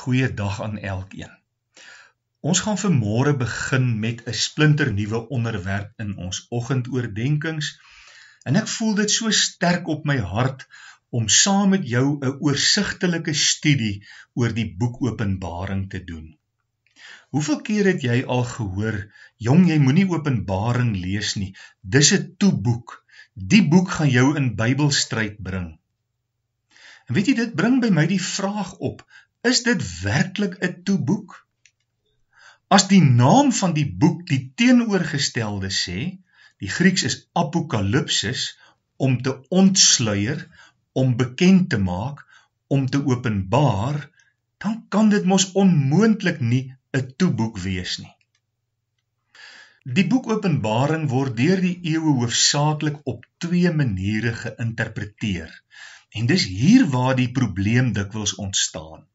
Goeie dag aan elkeen. Ons gaan vanmôre begin met 'n splinternuwe onderwerp in ons oggendoordenkings. En ek voel dit so sterk op my hart om saam met jou 'n oorsigtelike studie oor die boek Openbaring te doen. Hoeveel keer het jy al gehoor, jong, jy moenie Openbaring lees nie. Dis 'n toeboek. Die boek gaan jou in Bybelstryd bring. En weet jy, dit bring by my die vraag op, Is dit werklik 'n toeboek? As die naam van die boek die teenoorgestelde sê, die Grieks is apokalipsis om te ontsluier, om bekend te maak, om te openbaar, dan kan dit mos onmoontlik nie 'n toeboek wees nie. Die boek Openbaring word deur die eeue hoofsaaklik op twee maniere geïnterpreteer. En dis hier waar die probleem dikwels ontstaan.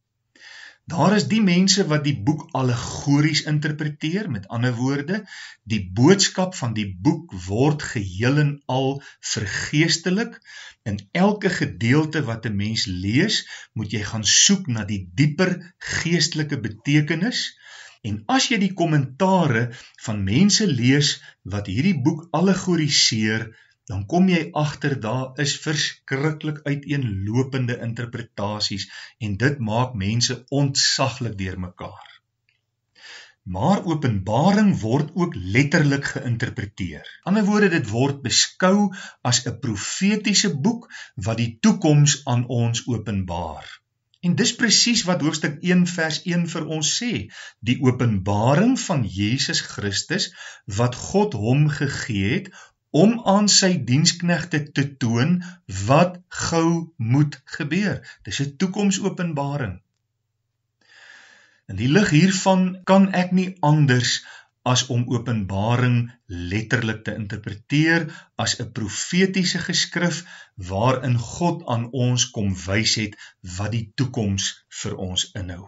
Daar is die mense wat die boek allegories interpreteer, met ander woorde, die boodskap van die boek word geheel en al vergeestelik. In elke gedeelte wat 'n mens lees, moet jy gaan soek na die dieper geestelike betekenis. En as jy die kommentare van mense lees wat hierdie boek allegoriseer, dan kom jy agter daar is verskriklik uiteenlopende interpretasies en dit maak mense ontsaglik deurmekaar. Maar Openbaring word ook letterlik geïnterpreteer. In ander woorde dit word beskou as 'n profetiese boek wat die toekoms aan ons openbaar. En dis presies wat hoofstuk 1 vers 1 vir ons sê, die openbaring van Jesus Christus wat God hom gegee het om aan sy diensknegte te toon wat gou moet gebeur. Dis 'n toekomsopenbaring. In die lig hiervan kan ek nie anders as om Openbaring letterlik te interpreteer as 'n profetiese geskrif waarin God aan ons kom wys het wat die toekoms vir ons inhou.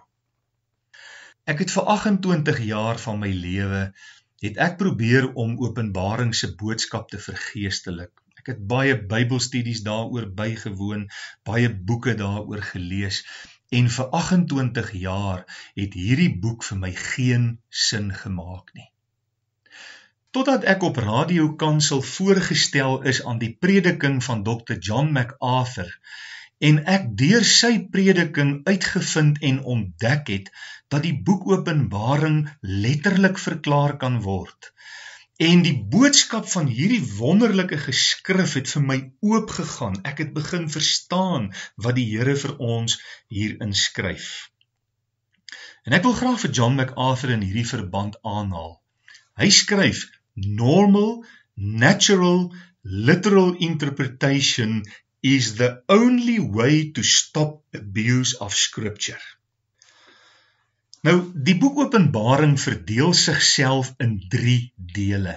Ek het vir 28 jaar van my lewe het ek probeer om Openbaring se boodskap te vergeestelik. Ek het baie Bybelstudies daaroor bygewoon, baie boeke daaroor gelees en vir 28 jaar het hierdie boek vir my geen sin gemaak nie. Totdat ek op Radio Kansel voorgestel is aan die prediking van Dr. John MacArthur, en ek deur sy prediking uitgevind en ontdek het dat die boek Openbaring letterlik verklaar kan word. En die boodskap van hierdie wonderlike geskrif het vir my oopgegaan. Ek het begin verstaan wat die Here vir ons hier inskryf. En ek wil graag vir John MacArthur in hierdie verband aanhaal. Hy skryf normal natural literal interpretation is the only way to stop abuse of scripture. Nou, die boek Openbaring verdeel sigself in 3 dele.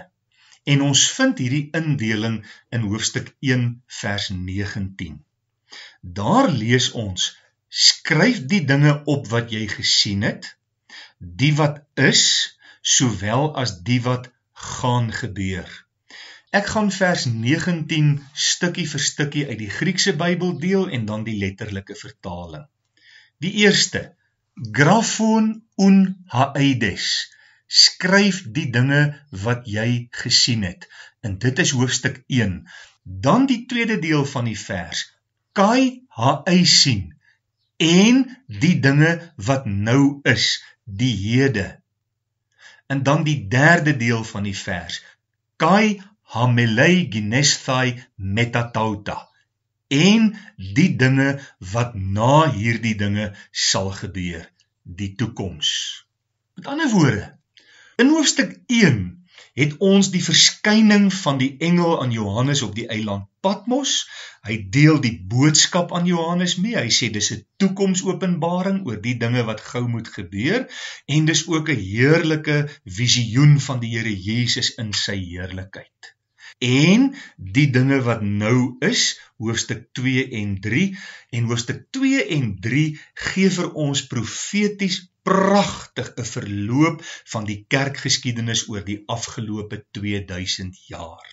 En ons vind hierdie indeling in hoofstuk 1 vers 19. Daar lees ons: Skryf die dinge op wat jy gesien het, die wat is, sowel as die wat gaan gebeur. Ek gaan vers 19 stukkie vir stukkie uit die Griekse Bybel deel en dan die letterlike vertaling. Die eerste: Graphon un haides. Skryf die dinge wat jy gesien het. En dit is hoofstuk 1. Dan die tweede deel van die vers: Kai haai sien en die dinge wat nou is, die hede. En dan die derde deel van die vers: Kai hamelei ginesthai metatauta en die dinge wat na hierdie dinge sal gebeur die toekoms met ander woorde in hoofstuk 1 het ons die verskyning van die engel aan Johannes op die eiland Patmos hy deel die boodskap aan Johannes mee hy sê dis 'n toekomsopenbaring oor die dinge wat gou moet gebeur en dis ook 'n heerlike visioen van die Here Jesus in sy heerlikheid en die dinge wat nou is hoofstuk 2 en 3 en hoofstuk 2 en 3 gee vir ons profeties pragtig 'n verloop van die kerkgeskiedenis oor die afgelope 2000 jaar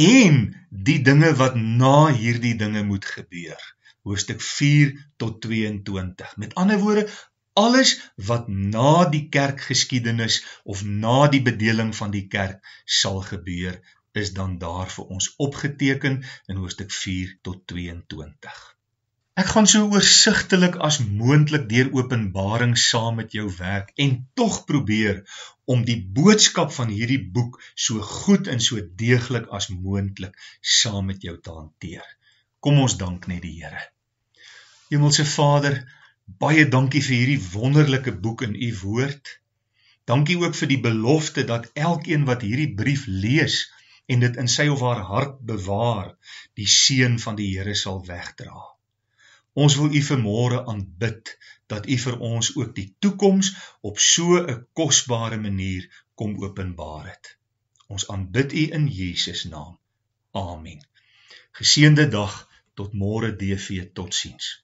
en die dinge wat na hierdie dinge moet gebeur hoofstuk 4 tot 22 met ander woorde alles wat na die kerkgeskiedenis of na die bedeling van die kerk sal gebeur is dan daar vir ons opgeteken in hoofstuk 4 tot 22. Ek gaan so oorsigtelik as moontlik deur Openbaring saam met jou werk en tog probeer om die boodskap van hierdie boek so goed en so deeglik as moontlik saam met jou te hanteer. Kom ons dank net die Here. Hemelse Vader, Baie dankie vir hierdie wonderlike boek in u woord. Dankie ook vir die belofte dat elkeen wat hierdie brief lees en dit in sy of haar hart bewaar, die seën van die Here sal wegdra. Ons wil u vanmôre aanbid dat u vir ons ook die toekoms op so 'n kosbare manier kom openbaar het. Ons aanbid u in Jesus naam. Amen. Geseënde dag tot môre DV totsiens.